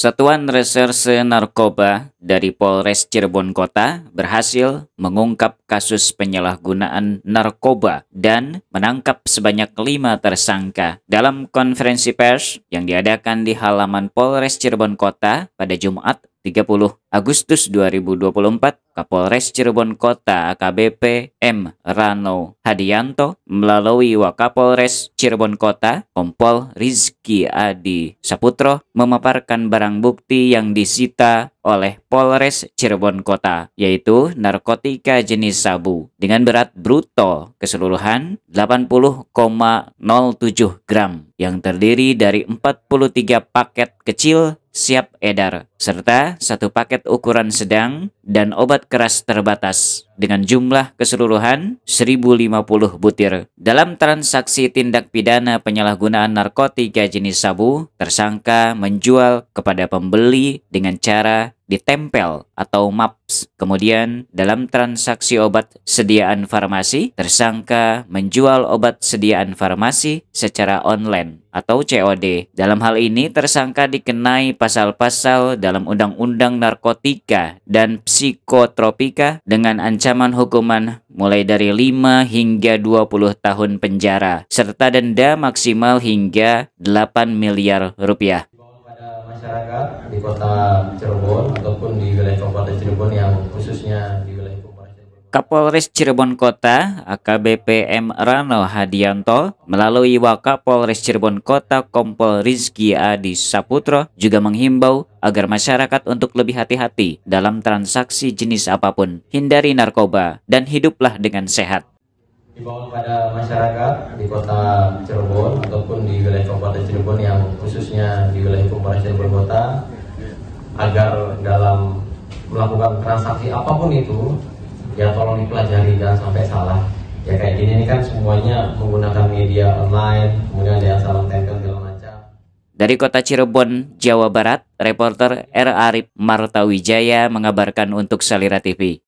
Satuan Reserse Narkoba dari Polres Cirebon Kota berhasil mengungkap kasus penyalahgunaan narkoba dan menangkap sebanyak lima tersangka. Dalam konferensi pers yang diadakan di halaman Polres Cirebon Kota pada Jumat 30 Agustus 2024, Kapolres Cirebon Kota AKBP M. Rano Hadianto melalui Wakapolres Cirebon Kota Kompol Rizki Adi Saputro memaparkan barang bukti yang disita oleh Polres Cirebon Kota yaitu narkotika jenis sabu dengan berat bruto keseluruhan 80,07 gram yang terdiri dari 43 paket kecil siap edar, serta satu paket ukuran sedang dan obat keras terbatas dengan jumlah keseluruhan 1050 butir. Dalam transaksi tindak pidana penyalahgunaan narkotika jenis sabu, tersangka menjual kepada pembeli dengan cara ditempel atau MAPS. Kemudian dalam transaksi obat sediaan farmasi, tersangka menjual obat sediaan farmasi secara online atau COD. Dalam hal ini tersangka dikenai pasal-pasal dalam Undang-Undang Narkotika dan Psikotropika dengan ancaman hukuman mulai dari 5 hingga 20 tahun penjara serta denda maksimal hingga 8 miliar rupiah. di kota Cirebon khususnya di wilayah Kapolres Cirebon Kota AKBP M. Rano Hadianto melalui Wakapolres Cirebon Kota Kompol Rizki Adi Saputro juga menghimbau agar masyarakat untuk lebih hati-hati dalam transaksi jenis apapun, hindari narkoba, dan hiduplah dengan sehat. Dibawa pada masyarakat di kota Cirebon ataupun di wilayah Kabupaten Cirebon yang khususnya di wilayah Kabupaten Cirebon Kota agar dalam melakukan transaksi apapun itu ya tolong dipelajari jangan sampai salah ya kayak gini ini kan semuanya menggunakan media online kemudian ada yang salah tempel segala macam dari kota Cirebon, Jawa Barat, reporter R. Arif Martawijaya mengabarkan untuk Salira TV.